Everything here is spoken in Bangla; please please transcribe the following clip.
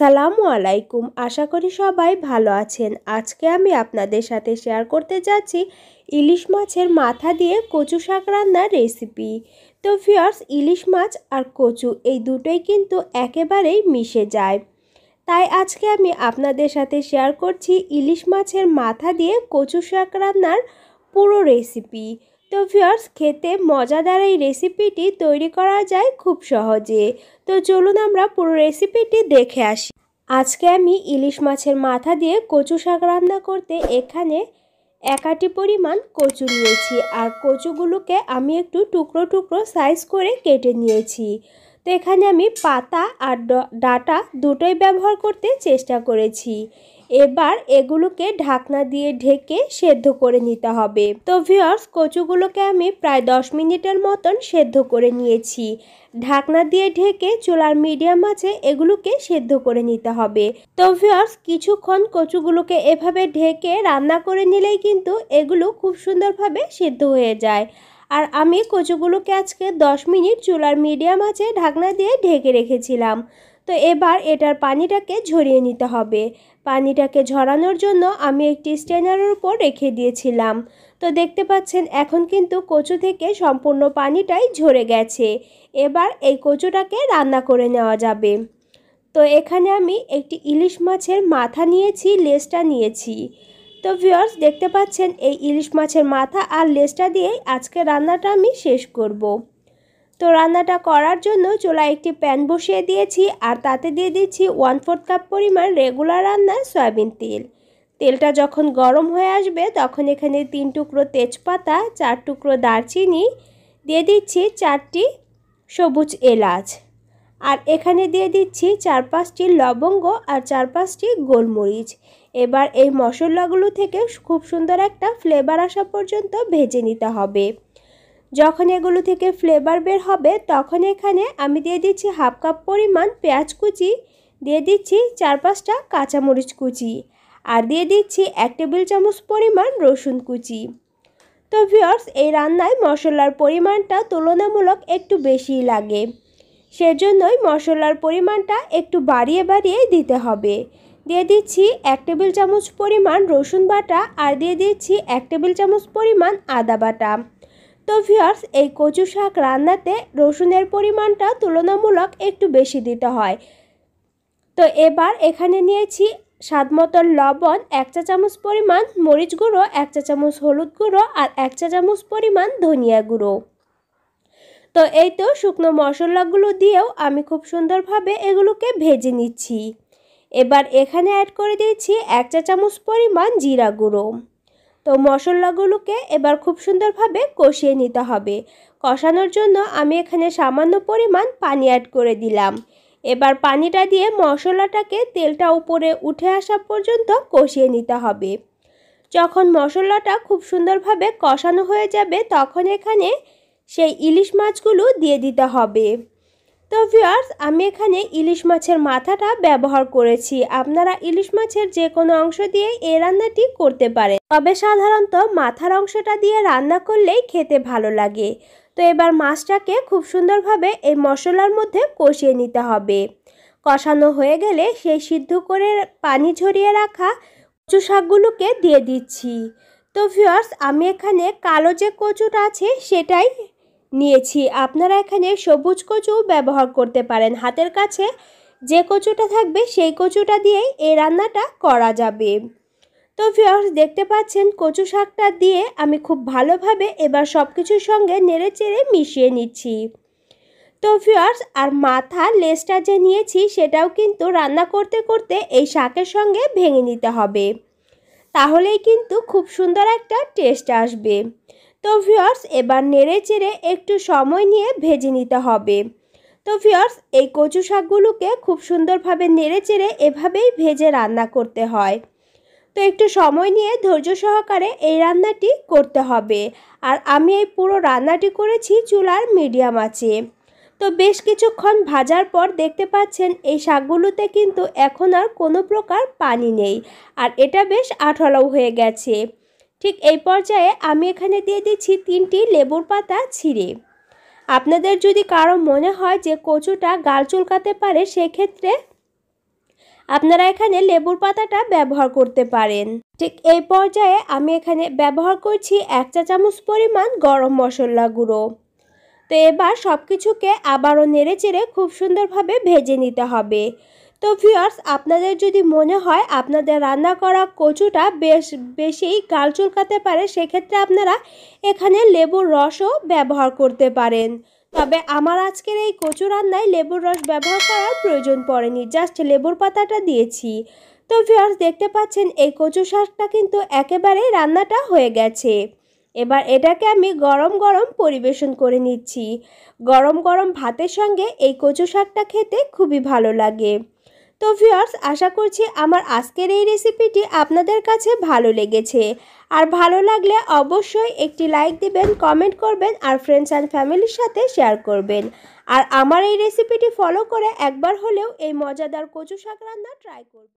সালামু আলাইকুম আশা করি সবাই ভালো আছেন আজকে আমি আপনাদের সাথে শেয়ার করতে যাচ্ছি ইলিশ মাছের মাথা দিয়ে কচু শাক রান্নার রেসিপি তো ফিয়ার্স ইলিশ মাছ আর কচু এই দুটোই কিন্তু একেবারেই মিশে যায় তাই আজকে আমি আপনাদের সাথে শেয়ার করছি ইলিশ মাছের মাথা দিয়ে কচু শাক রান্নার পুরো রেসিপি তো ভিউয়ার্স খেতে মজাদার এই রেসিপিটি তৈরি করা যায় খুব সহজে তো চলুন আমরা পুরো রেসিপিটি দেখে আসি আজকে আমি ইলিশ মাছের মাথা দিয়ে কচু শাক রান্না করতে এখানে একাটি পরিমাণ কচু নিয়েছি আর কচুগুলোকে আমি একটু টুকরো টুকরো সাইজ করে কেটে নিয়েছি তো এখানে আমি পাতা আর ডাটা দুটোই ব্যবহার করতে চেষ্টা করেছি এবার এগুলোকে ঢাকনা দিয়ে ঢেকে সেদ্ধ করে নিতে হবে তো ভিওর্স কচুগুলোকে আমি প্রায় দশ মিনিটের মতন সেদ্ধ করে নিয়েছি ঢাকনা দিয়ে ঢেকে চুলার মিডিয়াম আছে এগুলোকে সেদ্ধ করে নিতে হবে তো ভিওর্স কিছুক্ষণ কচুগুলোকে এভাবে ঢেকে রান্না করে নিলেই কিন্তু এগুলো খুব সুন্দরভাবে সেদ্ধ হয়ে যায় আর আমি কচুগুলোকে আজকে 10 মিনিট চুলার মিডিয়াম আঁচে ঢাকনা দিয়ে ঢেকে রেখেছিলাম তো এবার এটার পানিটাকে ঝরিয়ে নিতে হবে পানিটাকে ঝরানোর জন্য আমি একটি স্ট্যান্ডারের উপর রেখে দিয়েছিলাম তো দেখতে পাচ্ছেন এখন কিন্তু কচু থেকে সম্পূর্ণ পানিটাই ঝরে গেছে এবার এই কচুটাকে রান্না করে নেওয়া যাবে তো এখানে আমি একটি ইলিশ মাছের মাথা নিয়েছি লেজটা নিয়েছি তো ভিউয়ার্স দেখতে পাচ্ছেন এই ইলিশ মাছের মাথা আর লেসটা দিয়েই আজকে রান্নাটা আমি শেষ করব। তো রান্নাটা করার জন্য চোলা একটি প্যান বসিয়ে দিয়েছি আর তাতে দিয়ে দিচ্ছি ওয়ান ফোর্থ কাপ পরিমাণ রেগুলার রান্নার সয়াবিন তেল তেলটা যখন গরম হয়ে আসবে তখন এখানে তিন টুকরো তেজপাতা চার টুকরো দারচিনি দিয়ে দিচ্ছি চারটি সবুজ এলাচ আর এখানে দিয়ে দিচ্ছি চার পাঁচটি লবঙ্গ আর চার পাঁচটি গোলমরিচ এবার এই মশলাগুলো থেকে খুব সুন্দর একটা ফ্লেভার আসা পর্যন্ত ভেজে নিতে হবে যখন এগুলো থেকে ফ্লেভার বের হবে তখন এখানে আমি দিয়ে দিচ্ছি হাফ কাপ পরিমাণ পেঁয়াজ কুচি দিয়ে দিচ্ছি চার পাঁচটা কাঁচামরিচ কুচি আর দিয়ে দিচ্ছি এক টেবিল চামচ পরিমাণ রসুন কুচি তো ভিওর্স এই রান্নায় মশলার পরিমাণটা তুলনামূলক একটু বেশি লাগে সেজন্যই মশলার পরিমাণটা একটু বাড়িয়ে বাড়িয়ে দিতে হবে দিয়ে দিচ্ছি এক টেবিল চামচ পরিমাণ রসুন বাটা আর দিয়ে দিচ্ছি এক টেবিল চামচ পরিমাণ আদা বাটা তো ভিউয়ার্স এই কচু শাক রান্নাতে রসুনের পরিমাণটা তুলনামূলক একটু বেশি দিতে হয় তো এবার এখানে নিয়েছি স্বাদ মতন লবণ এক চা চামচ পরিমাণ মরিচ গুঁড়ো এক চা চামচ হলুদ গুঁড়ো আর এক চা চামচ পরিমাণ ধনিয়া গুঁড়ো তো এই তো শুকনো মশলাগুলো দিয়েও আমি খুব সুন্দরভাবে এগুলোকে ভেজে নিচ্ছি এবার এখানে অ্যাড করে দিয়েছি এক চা চামচ পরিমাণ জিরা গুঁড়ো তো মশলাগুলোকে এবার খুব সুন্দরভাবে কষিয়ে নিতে হবে কষানোর জন্য আমি এখানে সামান্য পরিমাণ পানি অ্যাড করে দিলাম এবার পানিটা দিয়ে মশলাটাকে তেলটা উপরে উঠে আসা পর্যন্ত কষিয়ে নিতে হবে যখন মশলাটা খুব সুন্দরভাবে কষানো হয়ে যাবে তখন এখানে সেই ইলিশ মাছগুলো দিয়ে দিতে হবে তো ভিউয়ার্স আমি এখানে ইলিশ মাছের মাথাটা ব্যবহার করেছি আপনারা ইলিশ মাছের যে কোনো অংশ দিয়ে এই রান্নাটি করতে পারেন তবে সাধারণত মাথার অংশটা দিয়ে রান্না করলেই খেতে ভালো লাগে তো এবার মাছটাকে খুব সুন্দরভাবে এই মশলার মধ্যে কষিয়ে নিতে হবে কষানো হয়ে গেলে সেই সিদ্ধ করে পানি ঝরিয়ে রাখা কচু শাকগুলোকে দিয়ে দিচ্ছি তো ভিউয়ার্স আমি এখানে কালো যে কচুটা আছে সেটাই নিয়েছি আপনারা এখানে সবুজ কচু ব্যবহার করতে পারেন হাতের কাছে যে কচুটা থাকবে সেই কচুটা দিয়েই এই রান্নাটা করা যাবে তো ভিউয়ার্স দেখতে পাচ্ছেন কচু শাকটা দিয়ে আমি খুব ভালোভাবে এবার সব কিছুর সঙ্গে নেড়ে চেড়ে মিশিয়ে নিচ্ছি তো ফিওর্স আর মাথা লেসটা যে নিয়েছি সেটাও কিন্তু রান্না করতে করতে এই শাকের সঙ্গে ভেঙে নিতে হবে তাহলেই কিন্তু খুব সুন্দর একটা টেস্ট আসবে তো ভিওর্স এবার নেড়ে চেড়ে একটু সময় নিয়ে ভেজে নিতে হবে তো ভিওর্স এই কচু শাকগুলোকে খুব সুন্দরভাবে নেড়ে চেড়ে এভাবেই ভেজে রান্না করতে হয় তো একটু সময় নিয়ে ধৈর্য সহকারে এই রান্নাটি করতে হবে আর আমি এই পুরো রান্নাটি করেছি চুলার মিডিয়াম আছে তো বেশ কিছুক্ষণ ভাজার পর দেখতে পাচ্ছেন এই শাকগুলোতে কিন্তু এখন আর কোনো প্রকার পানি নেই আর এটা বেশ আঠালাও হয়ে গেছে ঠিক এই পর্যায়ে আমি এখানে দিয়ে দিচ্ছি তিনটি লেবুর পাতা ছিঁড়ে আপনাদের যদি কারো মনে হয় যে কচুটা গাল চুলকাতে পারে সেক্ষেত্রে আপনারা এখানে লেবুর পাতাটা ব্যবহার করতে পারেন ঠিক এই পর্যায়ে আমি এখানে ব্যবহার করছি এক চা চামচ পরিমাণ গরম মশলা গুঁড়ো তো এবার সব কিছুকে আবারও নেড়ে চেড়ে খুব সুন্দরভাবে ভেজে নিতে হবে তো ভিউয়ার্স আপনাদের যদি মনে হয় আপনাদের রান্না করা কচুটা বেশ বেশি গাল চুলকাতে পারে সেক্ষেত্রে আপনারা এখানে লেবুর রসও ব্যবহার করতে পারেন তবে আমার আজকের এই কচু রান্নায় লেবুর রস ব্যবহার করার প্রয়োজন পড়েনি জাস্ট লেবুর পাতাটা দিয়েছি তো ভিউয়ার্স দেখতে পাচ্ছেন এই কচু শাকটা কিন্তু একেবারেই রান্নাটা হয়ে গেছে এবার এটাকে আমি গরম গরম পরিবেশন করে নিচ্ছি গরম গরম ভাতের সঙ্গে এই কচু শাকটা খেতে খুবই ভালো লাগে তো ভিউয়ার্স আশা করছি আমার আজকের এই রেসিপিটি আপনাদের কাছে ভালো লেগেছে আর ভালো লাগলে অবশ্যই একটি লাইক দিবেন কমেন্ট করবেন আর ফ্রেন্ডস অ্যান্ড ফ্যামিলির সাথে শেয়ার করবেন আর আমার এই রেসিপিটি ফলো করে একবার হলেও এই মজাদার কচু শাক রান্না ট্রাই করবেন